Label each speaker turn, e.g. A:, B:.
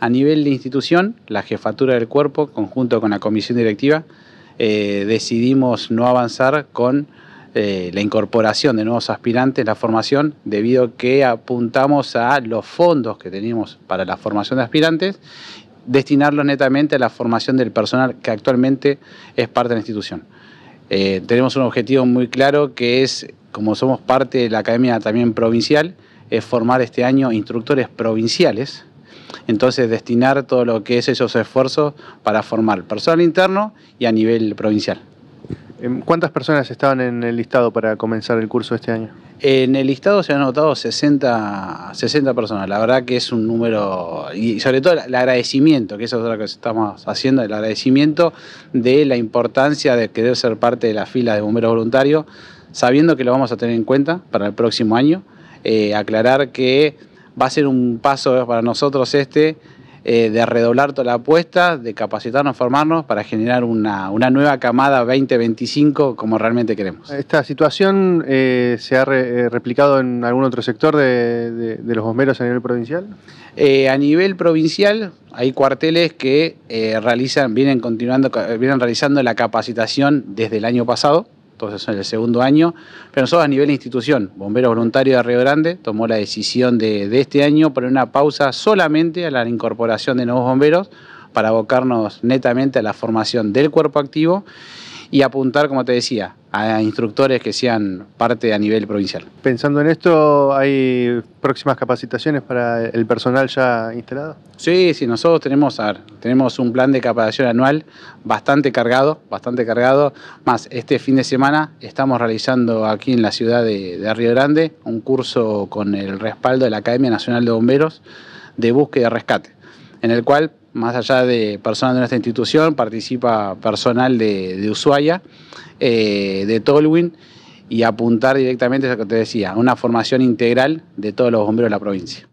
A: a nivel de institución, la jefatura del cuerpo, conjunto con la comisión directiva, eh, decidimos no avanzar con eh, la incorporación de nuevos aspirantes, la formación, debido a que apuntamos a los fondos que tenemos para la formación de aspirantes, destinarlos netamente a la formación del personal que actualmente es parte de la institución. Eh, tenemos un objetivo muy claro que es, como somos parte de la academia también provincial, es formar este año instructores provinciales entonces, destinar todo lo que es esos esfuerzos para formar personal interno y a nivel provincial. Em, ¿Cuántas personas estaban en el listado para comenzar el curso este año? En el listado se han anotado 60, personas. La verdad que es un número, y sobre todo el agradecimiento, que eso es lo que estamos haciendo, el agradecimiento de la importancia de querer ser parte de la fila de bomberos voluntarios, sabiendo que lo vamos a tener en cuenta para el próximo año. Eh, aclarar que va a ser un paso para nosotros este eh, de redoblar toda la apuesta, de capacitarnos, formarnos para generar una, nueva camada 2025 como realmente queremos.
B: ¿Esta situación eh, se ha eh,
A: replicado en algún otro sector de, los bomberos a nivel provincial? a nivel provincial hay cuarteles que realizan, vienen, continuando, vienen realizando la capacitación desde el año pasado entonces en el segundo año, pero nosotros a nivel institución, Bomberos Voluntarios de Río Grande tomó la decisión de, de este año poner una pausa solamente a la incorporación de nuevos bomberos para abocarnos netamente a la formación del cuerpo activo y apuntar, como te decía, a instructores que sean parte a nivel provincial. Pensando en esto, ¿hay próximas capacitaciones para el personal ya instalado? Sí, sí, nosotros tenemos, tenemos un plan de capacitación anual bastante cargado, bastante cargado. Más, este fin de semana estamos realizando aquí en la ciudad de, de Río Grande un curso con el respaldo de la Academia Nacional de Bomberos de búsqueda y rescate, en el cual más allá de personas de nuestra institución, participa personal de, Ushuaia, eh, de Tolwin, y apuntar directamente, lo que te decía, una formación integral de todos los bomberos de la provincia.